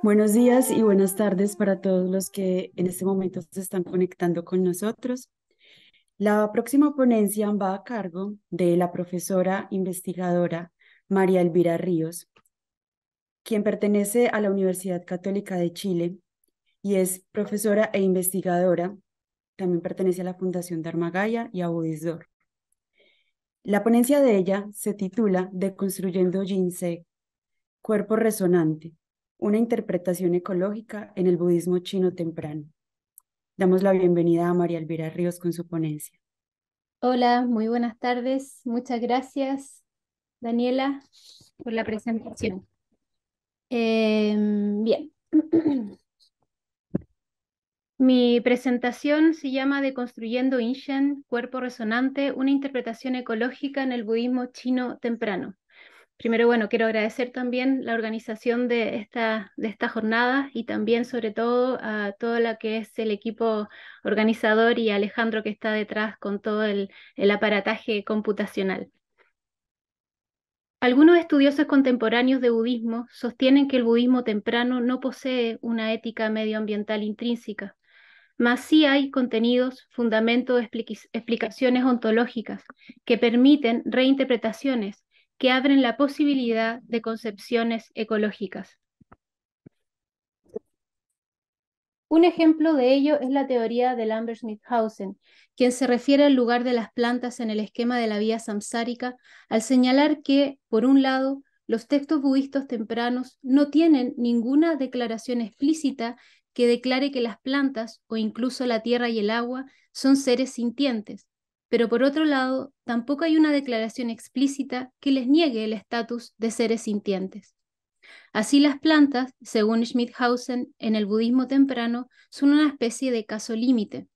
Buenos días y buenas tardes para todos los que en este momento se están conectando con nosotros. La próxima ponencia va a cargo de la profesora investigadora María Elvira Ríos, quien pertenece a la Universidad Católica de Chile y es profesora e investigadora. También pertenece a la Fundación Dharmagaya y a BODISDOR. La ponencia de ella se titula Deconstruyendo Jinsei, Cuerpo Resonante una interpretación ecológica en el budismo chino temprano. Damos la bienvenida a María Elvira Ríos con su ponencia. Hola, muy buenas tardes. Muchas gracias, Daniela, por la presentación. Em, bien. Mi presentación se llama Deconstruyendo Inshen, Cuerpo Resonante, una interpretación ecológica en el budismo chino temprano. Primero, bueno, quiero agradecer también la organización de esta, de esta jornada y también sobre todo a todo lo que es el equipo organizador y Alejandro que está detrás con todo el, el aparataje computacional. Algunos estudiosos contemporáneos de budismo sostienen que el budismo temprano no posee una ética medioambiental intrínseca, mas sí hay contenidos, fundamentos, explicaciones ontológicas que permiten reinterpretaciones que abren la posibilidad de concepciones ecológicas. Un ejemplo de ello es la teoría de Lambert-Smithhausen, quien se refiere al lugar de las plantas en el esquema de la vía samsárica al señalar que, por un lado, los textos budistas tempranos no tienen ninguna declaración explícita que declare que las plantas o incluso la tierra y el agua son seres sintientes, pero por otro lado, tampoco hay una declaración explícita que les niegue el estatus de seres sintientes. Así las plantas, según Schmidhausen, en el budismo temprano, son una especie de caso límite.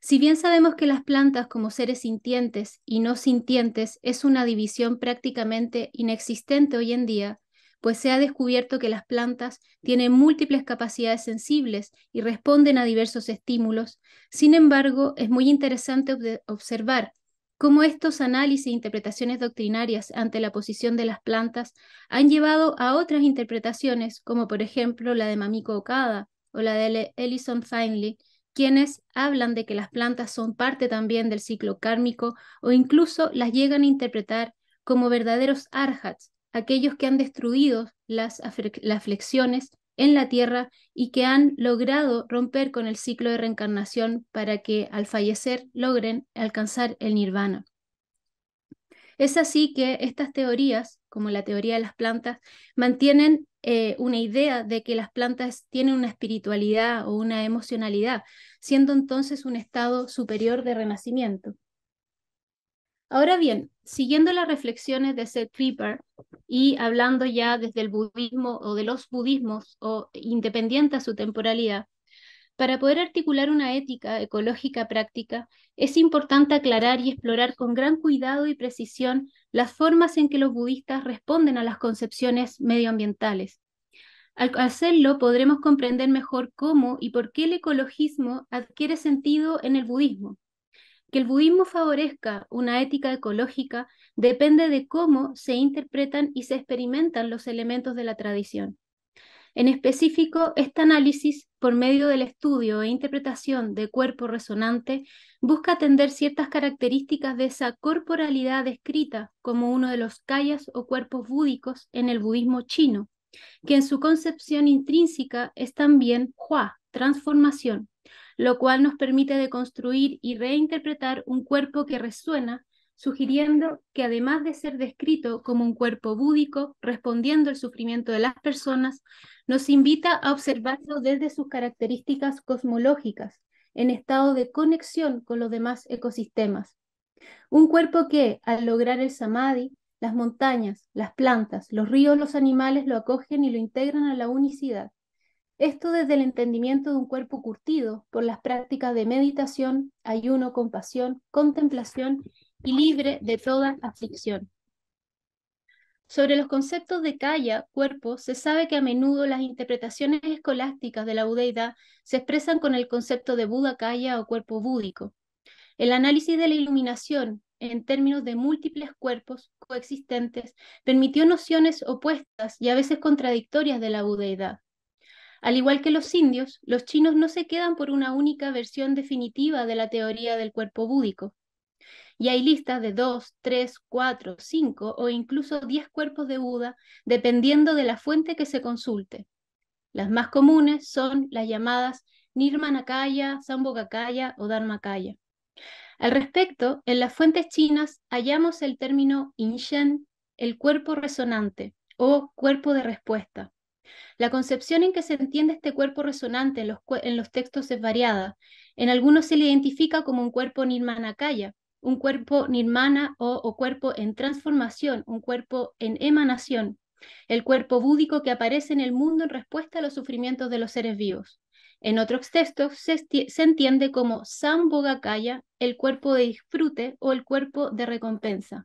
Si bien sabemos que las plantas como seres sintientes y no sintientes es una división prácticamente inexistente hoy en día, pues se ha descubierto que las plantas tienen múltiples capacidades sensibles y responden a diversos estímulos. Sin embargo, es muy interesante observar cómo estos análisis e interpretaciones doctrinarias ante la posición de las plantas han llevado a otras interpretaciones, como por ejemplo la de Mamiko Okada o la de Ellison Finley, quienes hablan de que las plantas son parte también del ciclo kármico o incluso las llegan a interpretar como verdaderos arhats, aquellos que han destruido las, las flexiones en la tierra y que han logrado romper con el ciclo de reencarnación para que al fallecer logren alcanzar el nirvana. Es así que estas teorías, como la teoría de las plantas, mantienen eh, una idea de que las plantas tienen una espiritualidad o una emocionalidad, siendo entonces un estado superior de renacimiento. Ahora bien, siguiendo las reflexiones de Seth Flipper y hablando ya desde el budismo o de los budismos o independiente a su temporalidad, para poder articular una ética ecológica práctica, es importante aclarar y explorar con gran cuidado y precisión las formas en que los budistas responden a las concepciones medioambientales. Al hacerlo, podremos comprender mejor cómo y por qué el ecologismo adquiere sentido en el budismo que el budismo favorezca una ética ecológica depende de cómo se interpretan y se experimentan los elementos de la tradición. En específico, este análisis, por medio del estudio e interpretación de cuerpo resonante, busca atender ciertas características de esa corporalidad descrita como uno de los kayas o cuerpos búdicos en el budismo chino, que en su concepción intrínseca es también hua, transformación, lo cual nos permite deconstruir y reinterpretar un cuerpo que resuena, sugiriendo que además de ser descrito como un cuerpo búdico, respondiendo al sufrimiento de las personas, nos invita a observarlo desde sus características cosmológicas, en estado de conexión con los demás ecosistemas. Un cuerpo que, al lograr el samadhi, las montañas, las plantas, los ríos, los animales lo acogen y lo integran a la unicidad. Esto desde el entendimiento de un cuerpo curtido por las prácticas de meditación, ayuno, compasión, contemplación y libre de toda aflicción. Sobre los conceptos de kaya, cuerpo, se sabe que a menudo las interpretaciones escolásticas de la budeidad se expresan con el concepto de Buda kaya o cuerpo búdico. El análisis de la iluminación en términos de múltiples cuerpos coexistentes permitió nociones opuestas y a veces contradictorias de la budeidad. Al igual que los indios, los chinos no se quedan por una única versión definitiva de la teoría del cuerpo búdico. Y hay listas de dos, tres, cuatro, cinco o incluso diez cuerpos de Buda, dependiendo de la fuente que se consulte. Las más comunes son las llamadas Nirmanakaya, Sambhogakaya o Dharmakaya. Al respecto, en las fuentes chinas hallamos el término yin-shen, el cuerpo resonante o cuerpo de respuesta. La concepción en que se entiende este cuerpo resonante en los, textos es variada. En algunos se le identifica como un cuerpo nirmanakaya, un cuerpo nirmana o, cuerpo en transformación, un cuerpo en emanación, el cuerpo búdico que aparece en el mundo en respuesta a los sufrimientos de los seres vivos. En otros textos se, se entiende como Sambhogakaya, el cuerpo de disfrute o el cuerpo de recompensa.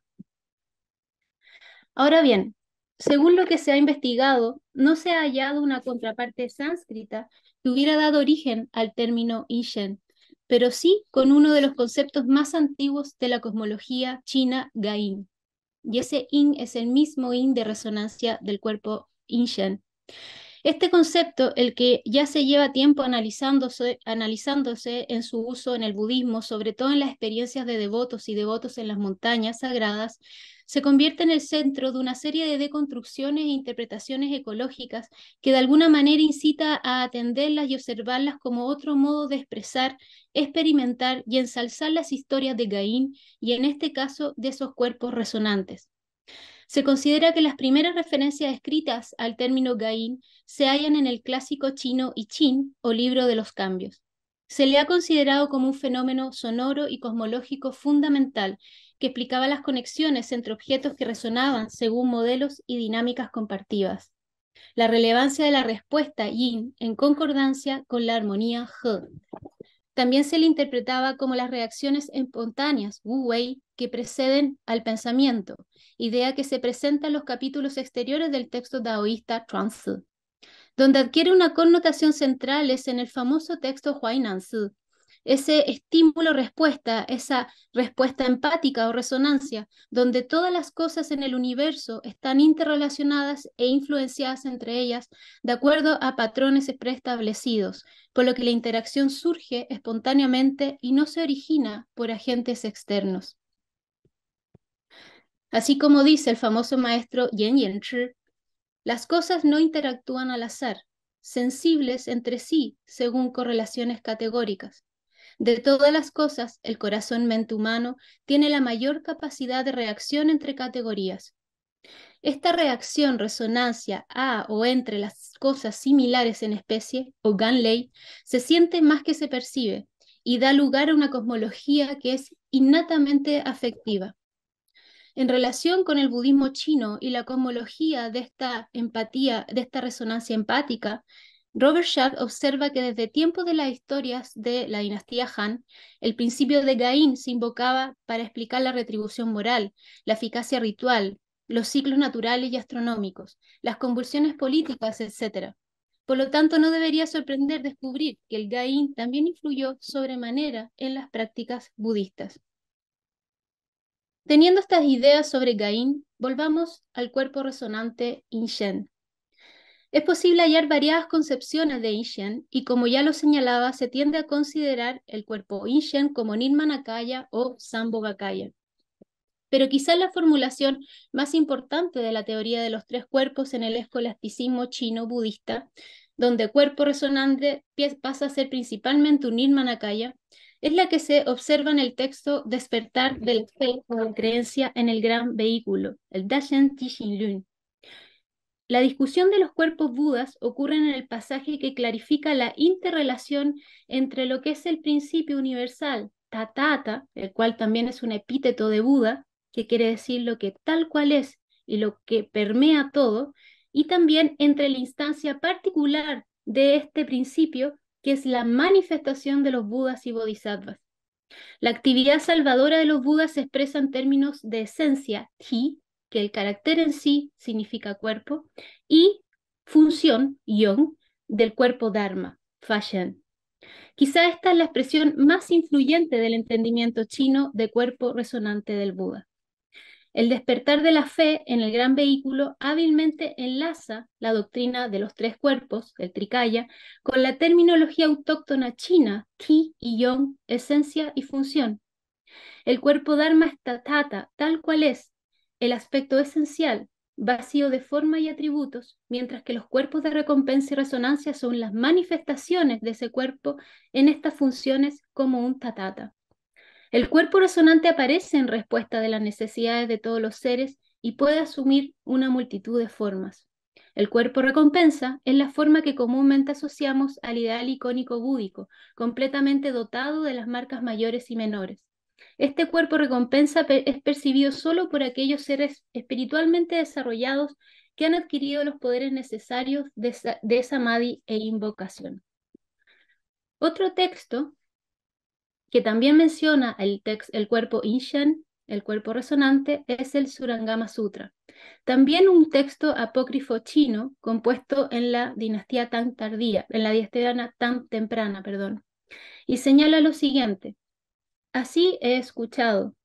Ahora bien, según lo que se ha investigado, no se ha hallado una contraparte sánscrita que hubiera dado origen al término Ishen, pero sí con uno de los conceptos más antiguos de la cosmología china Gain. Y ese In es el mismo In de resonancia del cuerpo Inshen. Este concepto, el que ya se lleva tiempo analizándose, en su uso en el budismo, sobre todo en las experiencias de devotos y devotos en las montañas sagradas, se convierte en el centro de una serie de deconstrucciones e interpretaciones ecológicas que de alguna manera incita a atenderlas y observarlas como otro modo de expresar, experimentar y ensalzar las historias de Gaín y en este caso de esos cuerpos resonantes. Se considera que las primeras referencias escritas al término Gain se hallan en el clásico chino I chin o libro de los cambios. Se le ha considerado como un fenómeno sonoro y cosmológico fundamental que explicaba las conexiones entre objetos que resonaban según modelos y dinámicas compartidas. La relevancia de la respuesta yin en concordancia con la armonía he. También se le interpretaba como las reacciones espontáneas wu wei que preceden al pensamiento, idea que se presenta en los capítulos exteriores del texto taoísta Chuang donde adquiere una connotación central es en el famoso texto Huainanzi, ese estímulo-respuesta, esa respuesta empática o resonancia, donde todas las cosas en el universo están interrelacionadas e influenciadas entre ellas de acuerdo a patrones preestablecidos, por lo que la interacción surge espontáneamente y no se origina por agentes externos. Así como dice el famoso maestro Yen Yen Chi, las cosas no interactúan al azar, sensibles entre sí según correlaciones categóricas. De todas las cosas, el corazón-mente humano tiene la mayor capacidad de reacción entre categorías. Esta reacción resonancia a o entre las cosas similares en especie, o Ganley, se siente más que se percibe y da lugar a una cosmología que es innatamente afectiva. En relación con el budismo chino y la cosmología de esta empatía, de esta resonancia empática, Robert Schack observa que desde tiempos de las historias de la dinastía Han, el principio de Gain se invocaba para explicar la retribución moral, la eficacia ritual, los ciclos naturales y astronómicos, las convulsiones políticas, etc. Por lo tanto, no debería sorprender descubrir que el Gain también influyó sobremanera en las prácticas budistas. Teniendo estas ideas sobre gain, volvamos al cuerpo resonante In-Shen. Es posible hallar variadas concepciones de In-Shen y como ya lo señalaba, se tiende a considerar el cuerpo In-Shen como Nirmanakaya o Sambhogakaya. Pero quizás la formulación más importante de la teoría de los tres cuerpos en el escolasticismo chino-budista, donde cuerpo resonante pasa a ser principalmente un Nirmanakaya, es la que se observa en el texto Despertar del fe o la creencia en el gran vehículo, el Xin Tishin La discusión de los cuerpos budas ocurre en el pasaje que clarifica la interrelación entre lo que es el principio universal, Tatata, el cual también es un epíteto de Buda, que quiere decir lo que tal cual es y lo que permea todo, y también entre la instancia particular de este principio que es la manifestación de los Budas y Bodhisattvas. La actividad salvadora de los Budas se expresa en términos de esencia, qi, que el carácter en sí significa cuerpo, y función, Yong, del cuerpo Dharma, Fashion. Quizá esta es la expresión más influyente del entendimiento chino de cuerpo resonante del Buda. El despertar de la fe en el gran vehículo hábilmente enlaza la doctrina de los tres cuerpos, el trikaya, con la terminología autóctona china, qi y yong, esencia y función. El cuerpo dharma es tatata, tal cual es, el aspecto esencial, vacío de forma y atributos, mientras que los cuerpos de recompensa y resonancia son las manifestaciones de ese cuerpo en estas funciones como un tatata. El cuerpo resonante aparece en respuesta de las necesidades de todos los seres y puede asumir una multitud de formas. El cuerpo recompensa es la forma que comúnmente asociamos al ideal icónico búdico, completamente dotado de las marcas mayores y menores. Este cuerpo recompensa es percibido solo por aquellos seres espiritualmente desarrollados que han adquirido los poderes necesarios de, de samadhi e invocación. Otro texto que también menciona el, text, el cuerpo Inshen, el cuerpo resonante, es el Surangama Sutra. También un texto apócrifo chino compuesto en la dinastía tan tardía, en la dinastía tan temprana, perdón. Y señala lo siguiente: Así he escuchado.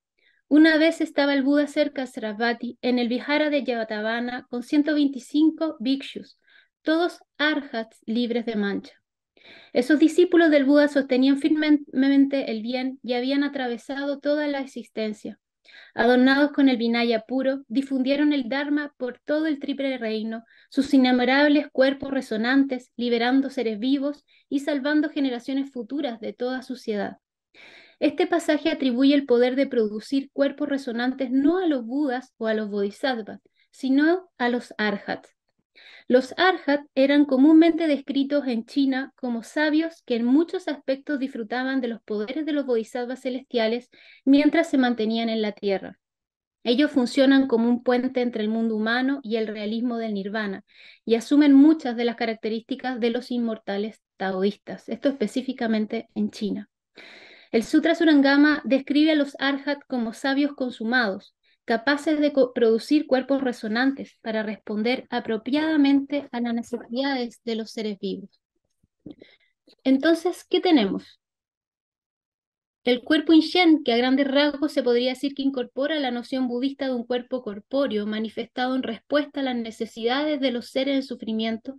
Una vez estaba el Buda cerca de Sarasvati, en el Vihara de Yavatavana, con 125 bhikshus, todos arhats libres de mancha. Esos discípulos del Buda sostenían firmemente el bien y habían atravesado toda la existencia. Adornados con el vinaya puro, difundieron el Dharma por todo el triple reino, sus inamorables cuerpos resonantes, liberando seres vivos y salvando generaciones futuras de toda suciedad. Este pasaje atribuye el poder de producir cuerpos resonantes no a los Budas o a los Bodhisattvas, sino a los Arhats, los Arhat eran comúnmente descritos en China como sabios que en muchos aspectos disfrutaban de los poderes de los bodhisattvas celestiales mientras se mantenían en la tierra. Ellos funcionan como un puente entre el mundo humano y el realismo del nirvana y asumen muchas de las características de los inmortales taoístas, esto específicamente en China. El Sutra Surangama describe a los Arhat como sabios consumados, capaces de producir cuerpos resonantes para responder apropiadamente a las necesidades de los seres vivos. Entonces, ¿qué tenemos? El cuerpo Inchen, que a grandes rasgos se podría decir que incorpora la noción budista de un cuerpo corpóreo, manifestado en respuesta a las necesidades de los seres en sufrimiento.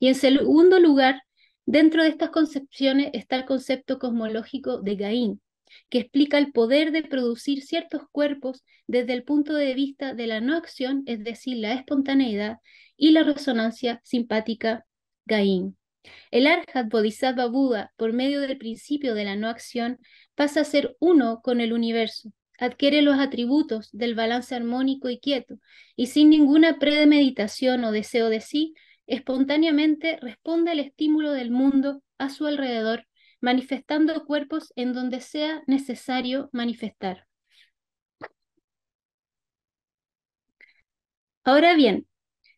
Y en segundo lugar, dentro de estas concepciones está el concepto cosmológico de Gain, que explica el poder de producir ciertos cuerpos desde el punto de vista de la no acción, es decir, la espontaneidad y la resonancia simpática Gain. El Arhat Bodhisattva Buda, por medio del principio de la no acción, pasa a ser uno con el universo, adquiere los atributos del balance armónico y quieto, y sin ninguna premeditación o deseo de sí, espontáneamente responde al estímulo del mundo a su alrededor manifestando cuerpos en donde sea necesario manifestar. Ahora bien,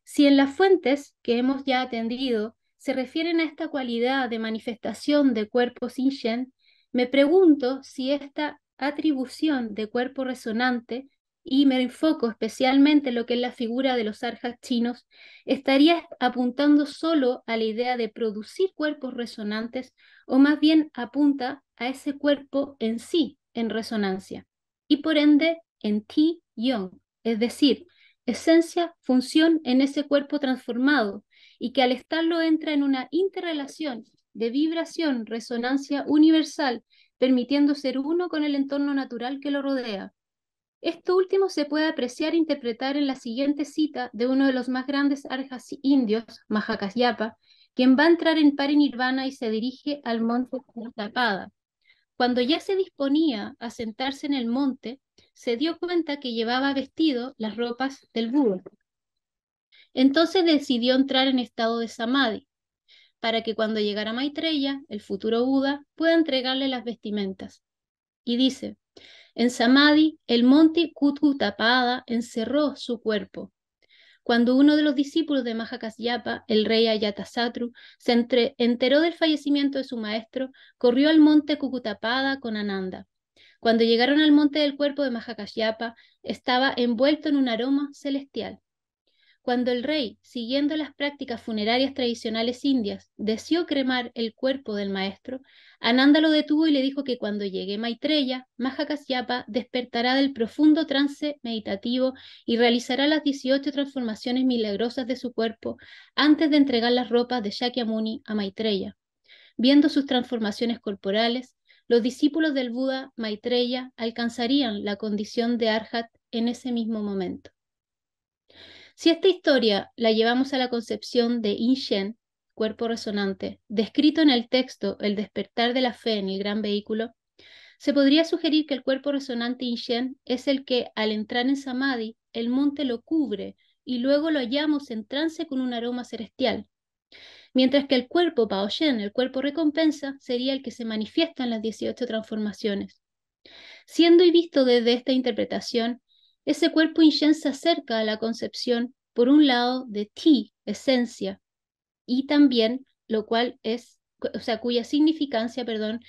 si en las fuentes que hemos ya atendido se refieren a esta cualidad de manifestación de cuerpos yen, me pregunto si esta atribución de cuerpo resonante y me enfoco especialmente en lo que es la figura de los arjas chinos, estaría apuntando solo a la idea de producir cuerpos resonantes o más bien apunta a ese cuerpo en sí, en resonancia, y por ende en ti yong, es decir, esencia, función en ese cuerpo transformado, y que al estarlo entra en una interrelación de vibración, resonancia universal, permitiendo ser uno con el entorno natural que lo rodea. Esto último se puede apreciar e interpretar en la siguiente cita de uno de los más grandes arjas indios, Mahakasyapa, quien va a entrar en Parinirvana y se dirige al monte Tapada. Cuando ya se disponía a sentarse en el monte, se dio cuenta que llevaba vestido las ropas del Buda. Entonces decidió entrar en estado de samadhi, para que cuando llegara Maitreya, el futuro Buda, pueda entregarle las vestimentas. Y dice, en Samadhi, el monte cucutapada encerró su cuerpo. Cuando uno de los discípulos de Mahakasyapa, el rey Ayatasatru, se enteró del fallecimiento de su maestro, corrió al monte Kukutapada con Ananda. Cuando llegaron al monte del cuerpo de Mahakasyapa, estaba envuelto en un aroma celestial. Cuando el rey, siguiendo las prácticas funerarias tradicionales indias, deseó cremar el cuerpo del maestro, Ananda lo detuvo y le dijo que cuando llegue Maitreya, Mahakasyapa despertará del profundo trance meditativo y realizará las 18 transformaciones milagrosas de su cuerpo antes de entregar las ropas de Shakyamuni a Maitreya. Viendo sus transformaciones corporales, los discípulos del Buda Maitreya alcanzarían la condición de Arhat en ese mismo momento. Si esta historia la llevamos a la concepción de In Shen, cuerpo resonante, descrito en el texto El despertar de la fe en el gran vehículo, se podría sugerir que el cuerpo resonante Yin Shen es el que, al entrar en Samadhi, el monte lo cubre y luego lo hallamos en trance con un aroma celestial, mientras que el cuerpo Paoshen, el cuerpo recompensa, sería el que se manifiesta en las 18 transformaciones. Siendo y visto desde esta interpretación, ese cuerpo Inshen se acerca a la concepción, por un lado, de ti, esencia, y también, lo cual es, o sea, cuya significancia, perdón,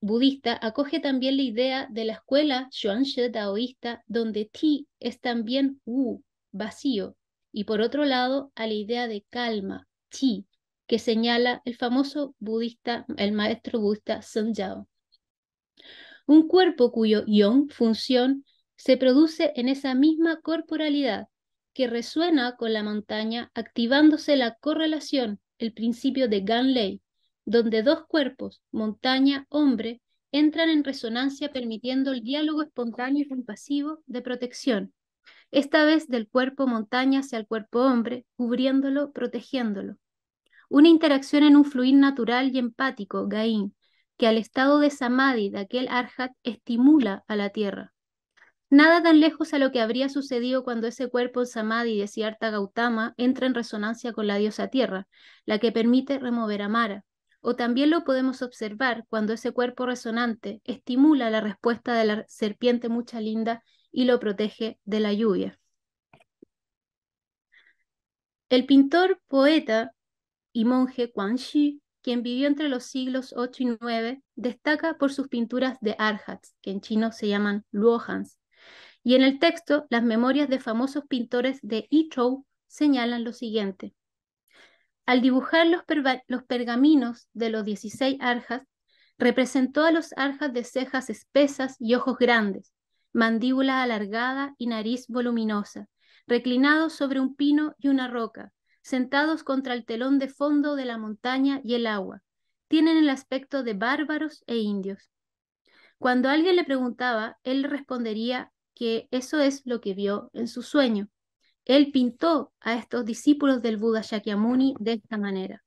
budista, acoge también la idea de la escuela Xuanzhe taoísta, donde ti es también wu, vacío, y por otro lado, a la idea de calma, chi, que señala el famoso budista, el maestro budista Sun Yao. Un cuerpo cuyo yon, función, se produce en esa misma corporalidad que resuena con la montaña activándose la correlación, el principio de Ganley, donde dos cuerpos, montaña, hombre, entran en resonancia permitiendo el diálogo espontáneo y compasivo de protección, esta vez del cuerpo montaña hacia el cuerpo hombre, cubriéndolo, protegiéndolo. Una interacción en un fluir natural y empático, Gaín, que al estado de samadhi de aquel arhat estimula a la tierra. Nada tan lejos a lo que habría sucedido cuando ese cuerpo en Samadhi de Siddhartha Gautama entra en resonancia con la diosa tierra, la que permite remover a Mara. O también lo podemos observar cuando ese cuerpo resonante estimula la respuesta de la serpiente mucha linda y lo protege de la lluvia. El pintor, poeta y monje Quan Shi, quien vivió entre los siglos 8 y 9, destaca por sus pinturas de arhats, que en chino se llaman luohans, y en el texto, las memorias de famosos pintores de Ichow señalan lo siguiente. Al dibujar los, los, pergaminos de los 16 arjas, representó a los arjas de cejas espesas y ojos grandes, mandíbula alargada y nariz voluminosa, reclinados sobre un pino y una roca, sentados contra el telón de fondo de la montaña y el agua. Tienen el aspecto de bárbaros e indios. Cuando alguien le preguntaba, él respondería que eso es lo que vio en su sueño. Él pintó a estos discípulos del Buda Shakyamuni de esta manera.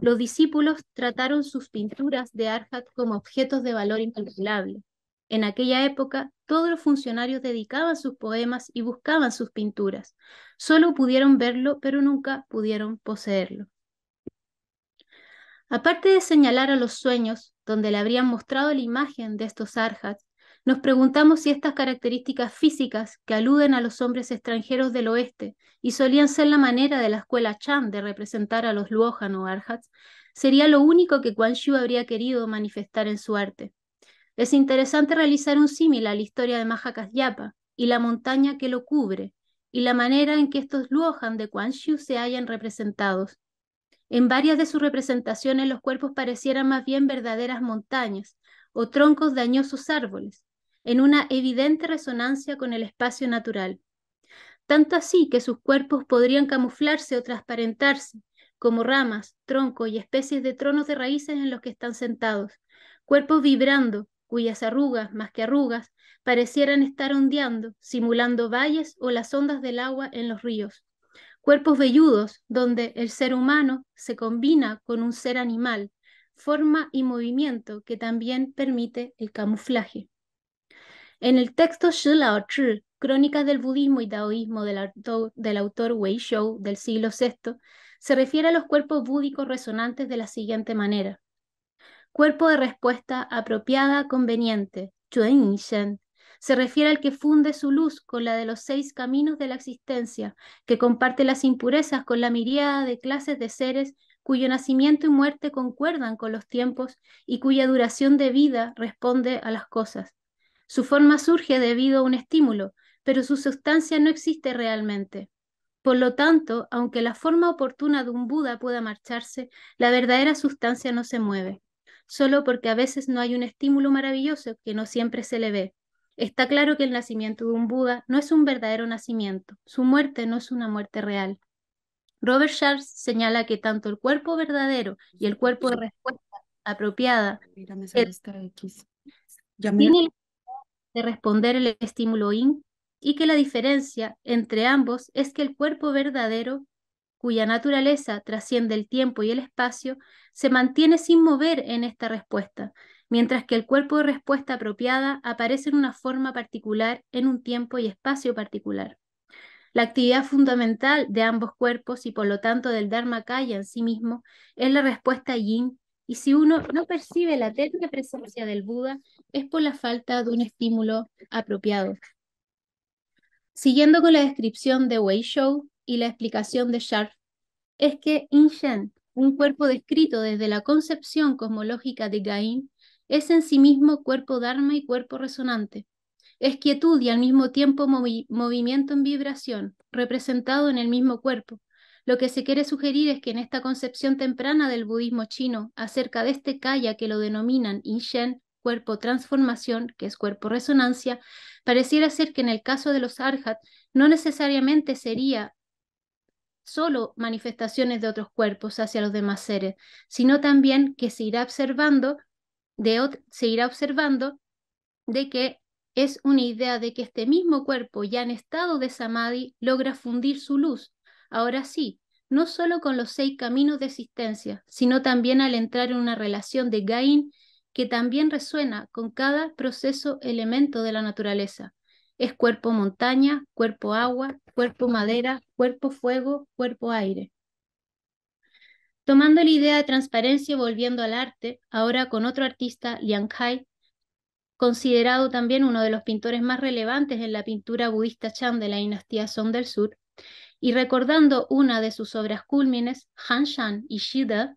Los discípulos trataron sus pinturas de Arhat como objetos de valor incalculable. En aquella época, todos los funcionarios dedicaban sus poemas y buscaban sus pinturas. Solo pudieron verlo, pero nunca pudieron poseerlo. Aparte de señalar a los sueños, donde le habrían mostrado la imagen de estos arhats, nos preguntamos si estas características físicas que aluden a los hombres extranjeros del oeste y solían ser la manera de la escuela Chan de representar a los Luohan o Arhats, sería lo único que Quan habría querido manifestar en su arte. Es interesante realizar un símil a la historia de Yapa y la montaña que lo cubre, y la manera en que estos Luohan de Quan se hayan representado. En varias de sus representaciones los cuerpos parecieran más bien verdaderas montañas o troncos de añosos árboles, en una evidente resonancia con el espacio natural. Tanto así que sus cuerpos podrían camuflarse o transparentarse, como ramas, troncos y especies de tronos de raíces en los que están sentados, cuerpos vibrando, cuyas arrugas, más que arrugas, parecieran estar ondeando, simulando valles o las ondas del agua en los ríos. Cuerpos velludos, donde el ser humano se combina con un ser animal, forma y movimiento que también permite el camuflaje. En el texto Shi Lao Zhi, Crónicas del Budismo y Taoísmo del, autor, Wei Shou del siglo VI, se refiere a los cuerpos búdicos resonantes de la siguiente manera. Cuerpo de respuesta apropiada, conveniente, y Shen, se refiere al que funde su luz con la de los seis caminos de la existencia, que comparte las impurezas con la miríada de clases de seres cuyo nacimiento y muerte concuerdan con los tiempos y cuya duración de vida responde a las cosas, su forma surge debido a un estímulo, pero su sustancia no existe realmente. Por lo tanto, aunque la forma oportuna de un Buda pueda marcharse, la verdadera sustancia no se mueve, solo porque a veces no hay un estímulo maravilloso que no siempre se le ve. Está claro que el nacimiento de un Buda no es un verdadero nacimiento, su muerte no es una muerte real. Robert Charles señala que tanto el cuerpo verdadero y el cuerpo de respuesta apropiada responder el estímulo y que la diferencia entre ambos es que el cuerpo verdadero, cuya naturaleza trasciende el tiempo y el espacio, se mantiene sin mover en esta respuesta, mientras que el cuerpo de respuesta apropiada aparece en una forma particular en un tiempo y espacio particular. La actividad fundamental de ambos cuerpos y por lo tanto del Dharmakaya en sí mismo es la respuesta yin, y si uno no percibe la técnica presencia del Buda, es por la falta de un estímulo apropiado. Siguiendo con la descripción de Wei Shou y la explicación de Sharp, es que In Shen, un cuerpo descrito desde la concepción cosmológica de Gain, es en sí mismo cuerpo Dharma y cuerpo resonante. Es quietud y al mismo tiempo movimiento en vibración, representado en el mismo cuerpo. Lo que se quiere sugerir es que en esta concepción temprana del budismo chino acerca de este kaya que lo denominan In Shen, cuerpo transformación, que es cuerpo resonancia, pareciera ser que en el caso de los arhat no necesariamente sería solo manifestaciones de otros cuerpos hacia los demás seres, sino también que se irá observando de, se irá observando de que es una idea de que este mismo cuerpo ya en estado de samadhi logra fundir su luz. Ahora sí, no solo con los seis caminos de existencia, sino también al entrar en una relación de Gain que también resuena con cada proceso elemento de la naturaleza. Es cuerpo montaña, cuerpo agua, cuerpo madera, cuerpo fuego, cuerpo aire. Tomando la idea de transparencia y volviendo al arte, ahora con otro artista, Liang Hai, considerado también uno de los pintores más relevantes en la pintura budista Chan de la dinastía Song del Sur, y recordando una de sus obras cúlmines, Han Shan y Shida,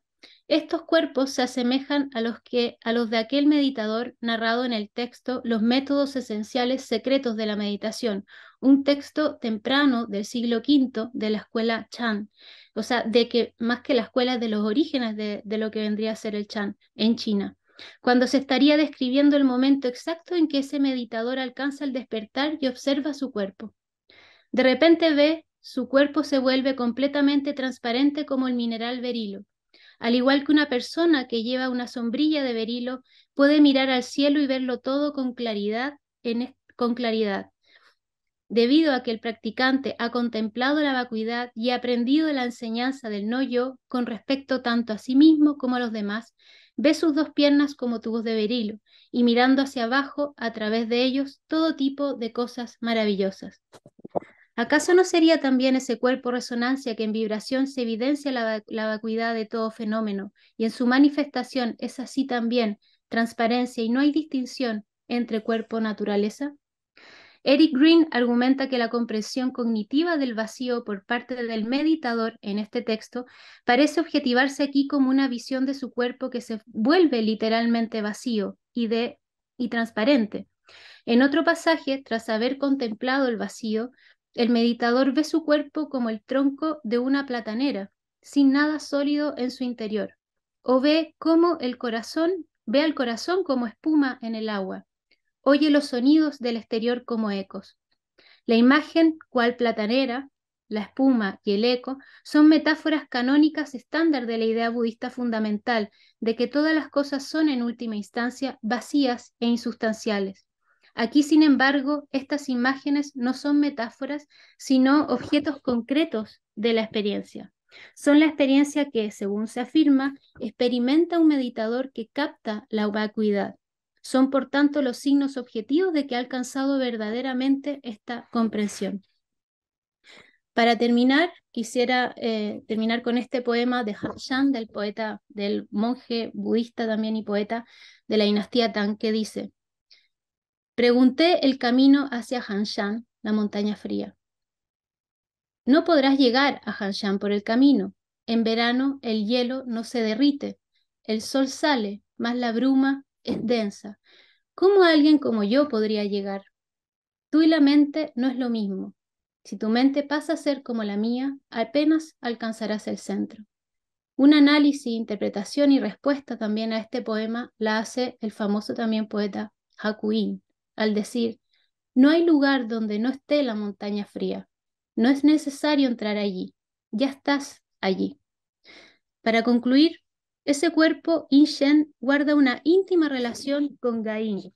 estos cuerpos se asemejan a los, que, a los de aquel meditador narrado en el texto Los métodos esenciales secretos de la meditación, un texto temprano del siglo V de la escuela Chan, o sea, de que más que la escuela de los orígenes de, de lo que vendría a ser el Chan en China cuando se estaría describiendo el momento exacto en que ese meditador alcanza el despertar y observa su cuerpo. De repente ve, su cuerpo se vuelve completamente transparente como el mineral berilo, al igual que una persona que lleva una sombrilla de berilo puede mirar al cielo y verlo todo con claridad, e, con claridad. Debido a que el practicante ha contemplado la vacuidad y ha aprendido la enseñanza del no yo con respecto tanto a sí mismo como a los demás, ve sus dos piernas como tubos de berilo y mirando hacia abajo, a través de ellos, todo tipo de cosas maravillosas. ¿Acaso no sería también ese cuerpo resonancia que en vibración se evidencia la, vacuidad de todo fenómeno y en su manifestación es así también transparencia y no hay distinción entre cuerpo-naturaleza? Eric Green argumenta que la comprensión cognitiva del vacío por parte del meditador en este texto parece objetivarse aquí como una visión de su cuerpo que se vuelve literalmente vacío y, de, y transparente. En otro pasaje, tras haber contemplado el vacío, el meditador ve su cuerpo como el tronco de una platanera, sin nada sólido en su interior, o ve cómo el corazón, ve al corazón como espuma en el agua, oye los sonidos del exterior como ecos. La imagen, cual platanera, la espuma y el eco son metáforas canónicas estándar de la idea budista fundamental de que todas las cosas son en última instancia vacías e insustanciales. Aquí, sin embargo, estas imágenes no son metáforas, sino objetos concretos de la experiencia. Son la experiencia que, según se afirma, experimenta un meditador que capta la vacuidad. Son, por tanto, los signos objetivos de que ha alcanzado verdaderamente esta comprensión. Para terminar, quisiera eh, terminar con este poema de Harshan, del poeta, del monje budista también y poeta de la dinastía Tang, que dice, Pregunté el camino hacia Hanshan, la montaña fría. No podrás llegar a Hanshan por el camino. En verano el hielo no se derrite, el sol sale, mas la bruma es densa. ¿Cómo alguien como yo podría llegar? Tú y la mente no es lo mismo. Si tu mente pasa a ser como la mía, apenas alcanzarás el centro. Un análisis, interpretación y respuesta también a este poema la hace el famoso también poeta Hakuin al decir, no hay lugar donde no esté la montaña fría, no es necesario entrar allí, ya estás allí. Para concluir, ese cuerpo yin-shen, guarda una íntima relación con Gain,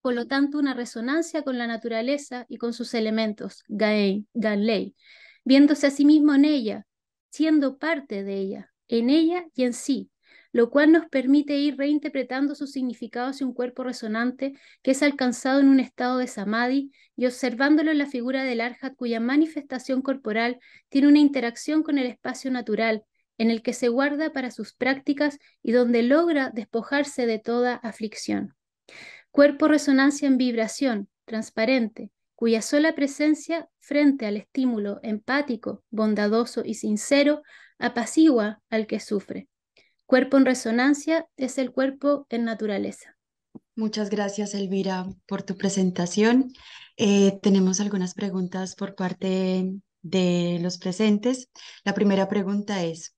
por lo tanto una resonancia con la naturaleza y con sus elementos, Gain, Ganlei, viéndose a sí mismo en ella, siendo parte de ella, en ella y en sí, lo cual nos permite ir reinterpretando su significado hacia un cuerpo resonante que es alcanzado en un estado de samadhi y observándolo en la figura del arhat cuya manifestación corporal tiene una interacción con el espacio natural en el que se guarda para sus prácticas y donde logra despojarse de toda aflicción. Cuerpo resonancia en vibración, transparente, cuya sola presencia frente al estímulo empático, bondadoso y sincero apacigua al que sufre. Cuerpo en resonancia es el cuerpo en naturaleza. Muchas gracias, Elvira, por tu presentación. Eh, tenemos algunas preguntas por parte de los presentes. La primera pregunta es,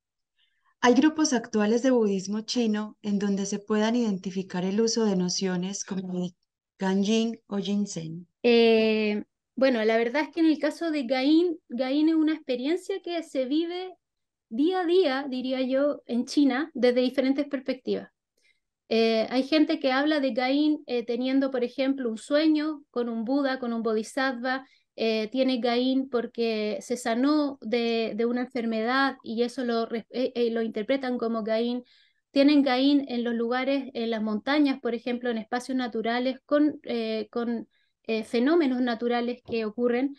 ¿hay grupos actuales de budismo chino en donde se puedan identificar el uso de nociones como el Ganjin o Ginseng? Eh, bueno, la verdad es que en el caso de Gain, Gain es una experiencia que se vive día a día, diría yo, en China desde diferentes perspectivas. Eh, hay gente que habla de Gain eh, teniendo, por ejemplo, un sueño con un Buda, con un Bodhisattva. Eh, tiene Gain porque se sanó de, una enfermedad y eso lo, lo interpretan como Gain. Tienen Gain en los lugares, en las montañas, por ejemplo, en espacios naturales, con, con fenómenos naturales que ocurren.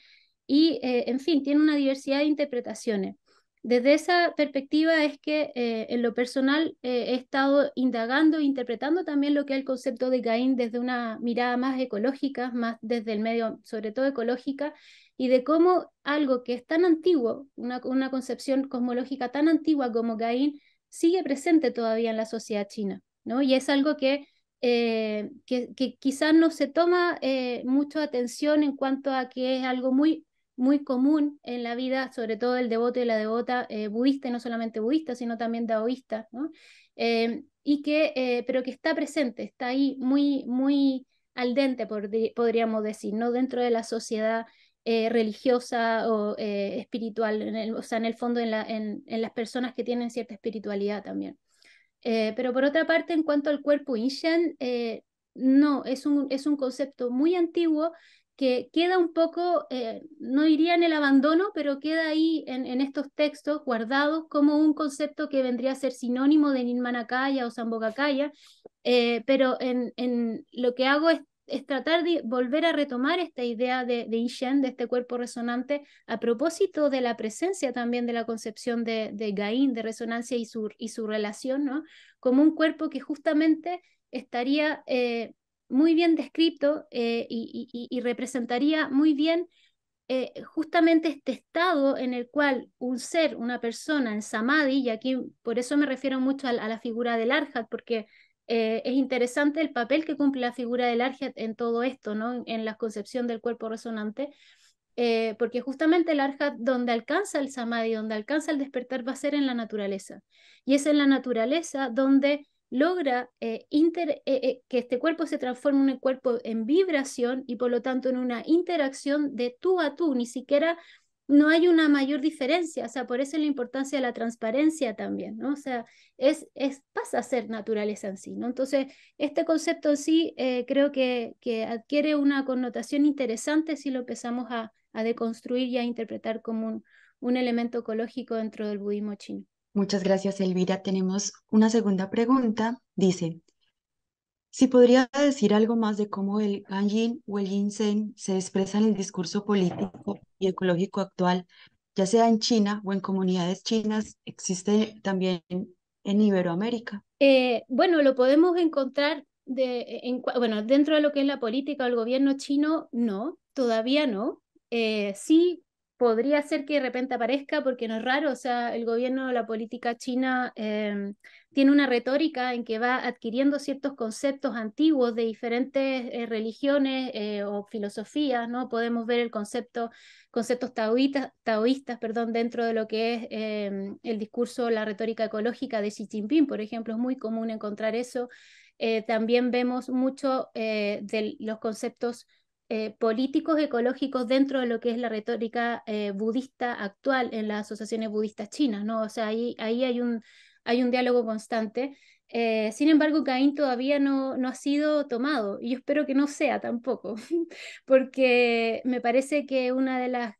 Y, en fin, tiene una diversidad de interpretaciones. Desde esa perspectiva es que eh, en lo personal eh, he estado indagando, e interpretando también lo que es el concepto de Gaín desde una mirada más ecológica, más desde el medio, sobre todo ecológica, y de cómo algo que es tan antiguo, una, concepción cosmológica tan antigua como Gaín, sigue presente todavía en la sociedad china, ¿no? Y es algo que, eh, que, quizás no se toma mucha atención en cuanto a que es algo muy muy común en la vida, sobre todo el devoto y la devota eh, budista, y no solamente budista, sino también taoísta ¿no? Eh, y que, eh, pero que está presente, está ahí muy, muy al dente, podríamos decir, ¿no? dentro de la sociedad religiosa o espiritual, o sea, en el fondo en, la, en, las personas que tienen cierta espiritualidad también. pero por otra parte, en cuanto al cuerpo Inshan, no, es un, es un concepto muy antiguo que queda un poco, eh, no iría en el abandono, pero queda ahí en, estos textos guardados como un concepto que vendría a ser sinónimo de Ninmanakaya o Sambhogakaya, eh, pero en, en, lo que hago es, tratar de volver a retomar esta idea de, de de este cuerpo resonante, a propósito de la presencia también de la concepción de, de Gain, de resonancia y su, y su relación, ¿no? como un cuerpo que justamente estaría... Eh, muy bien descrito eh, y, representaría muy bien eh, justamente este estado en el cual un ser, una persona en samadhi, y aquí por eso me refiero mucho a, la figura del arhat, porque eh, es interesante el papel que cumple la figura del arhat en todo esto, ¿no? en, la concepción del cuerpo resonante, porque justamente el arhat donde alcanza el samadhi, donde alcanza el despertar, va a ser en la naturaleza. Y es en la naturaleza donde logra eh, eh, eh, que este cuerpo se transforme en un cuerpo en vibración y por lo tanto en una interacción de tú a tú, ni siquiera no hay una mayor diferencia, o sea, por eso es la importancia de la transparencia también, ¿no? O sea, es, es, pasa a ser naturaleza en sí, ¿no? Entonces, este concepto en sí creo que, que, adquiere una connotación interesante si lo empezamos a, a deconstruir y a interpretar como un, un elemento ecológico dentro del budismo chino. Muchas gracias, Elvira. Tenemos una segunda pregunta. Dice, si podría decir algo más de cómo el Ganjin o el Ginseng se expresa en el discurso político y ecológico actual, ya sea en China o en comunidades chinas, existe también en Iberoamérica. Eh, bueno, lo podemos encontrar de, dentro de lo que es la política o el gobierno chino, no, todavía no. Eh, sí podría ser que de repente aparezca, porque no es raro, o sea, el gobierno, la política china em, tiene una retórica en que va adquiriendo ciertos conceptos antiguos de diferentes eh, religiones eh, o filosofías, ¿no? Podemos ver el concepto, conceptos taoístas, perdón, dentro de lo que es em, el discurso, la retórica ecológica de Xi Jinping, por ejemplo, es muy común encontrar eso. Eh, también vemos mucho de los conceptos eh, políticos ecológicos dentro de lo que es la retórica eh, budista actual en las asociaciones budistas chinas, ¿no? O sea, ahí, ahí hay, un, hay un diálogo constante. Eh, sin embargo, Caín todavía no, no ha sido tomado y yo espero que no sea tampoco, porque me parece que una de las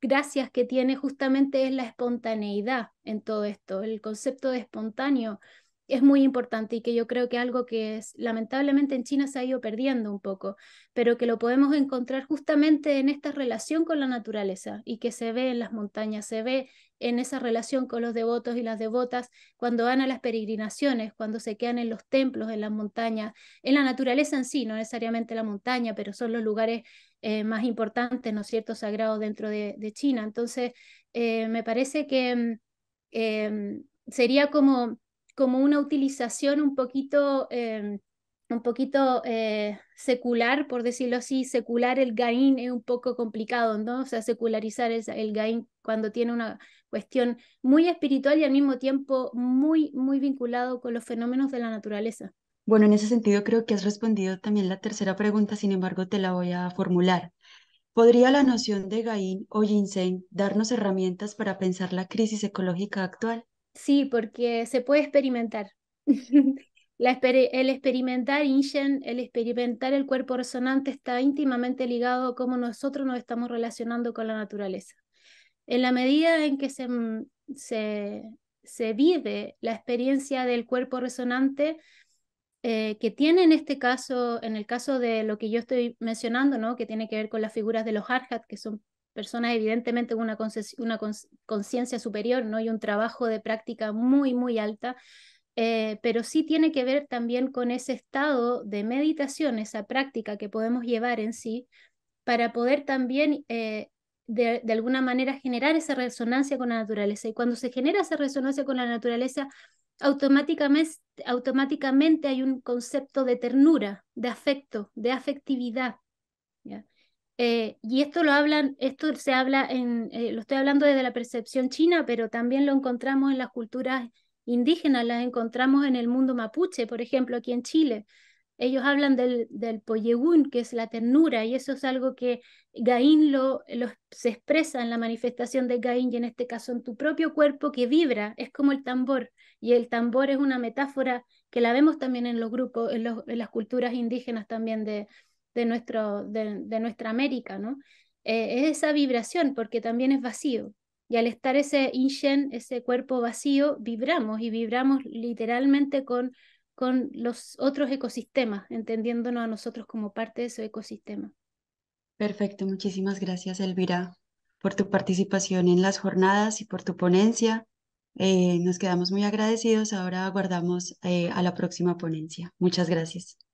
gracias que tiene justamente es la espontaneidad en todo esto, el concepto de espontáneo es muy importante y que yo creo que algo que es, lamentablemente en China se ha ido perdiendo un poco, pero que lo podemos encontrar justamente en esta relación con la naturaleza y que se ve en las montañas, se ve en esa relación con los devotos y las devotas cuando van a las peregrinaciones, cuando se quedan en los templos, en las montañas, en la naturaleza en sí, no necesariamente la montaña, pero son los lugares eh, más importantes, ¿no es cierto?, sagrados dentro de, China. Entonces, eh, me parece que mm, em, sería como como una utilización un poquito, eh, un poquito eh, secular, por decirlo así, secular el GAIN es un poco complicado, ¿no? O sea, secularizar el, el GAIN cuando tiene una cuestión muy espiritual y al mismo tiempo muy, muy vinculado con los fenómenos de la naturaleza. Bueno, en ese sentido creo que has respondido también la tercera pregunta, sin embargo te la voy a formular. ¿Podría la noción de Gain o Ginseng darnos herramientas para pensar la crisis ecológica actual? Sí, porque se puede experimentar. el experimentar el experimentar el cuerpo resonante está íntimamente ligado a cómo nosotros nos estamos relacionando con la naturaleza. En la medida en que se, mm, se, vive la experiencia del cuerpo resonante, eh, que tiene en este caso, en el caso de lo que yo estoy mencionando, ¿no? que tiene que ver con las figuras de los arhat, que son personas evidentemente con una, conciencia superior ¿no? y un trabajo de práctica muy, muy alta, eh, pero sí tiene que ver también con ese estado de meditación, esa práctica que podemos llevar en sí, para poder también eh, de, alguna manera generar esa resonancia con la naturaleza. Y cuando se genera esa resonancia con la naturaleza, automáticamente, automáticamente hay un concepto de ternura, de afecto, de afectividad. ¿ya? Eh, y esto lo hablan, esto se habla en, eh, lo estoy hablando desde la percepción china, pero también lo encontramos en las culturas indígenas, las encontramos en el mundo mapuche, por ejemplo, aquí en Chile. Ellos hablan del, del que es la ternura, y eso es algo que Gaín se expresa en la manifestación de Gaín, y en este caso en tu propio cuerpo que vibra, es como el tambor, y el tambor es una metáfora que la vemos también en los grupos, en, en las culturas indígenas también de, de, nuestro, de, nuestra América, ¿no? Eh, es esa vibración, porque también es vacío. Y al estar ese inshen, ese cuerpo vacío, vibramos y vibramos literalmente con, con los otros ecosistemas, entendiéndonos a nosotros como parte de ese ecosistema. Perfecto, muchísimas gracias Elvira por tu participación en las jornadas y por tu ponencia. Eh, nos quedamos muy agradecidos. Ahora aguardamos eh, a la próxima ponencia. Muchas gracias.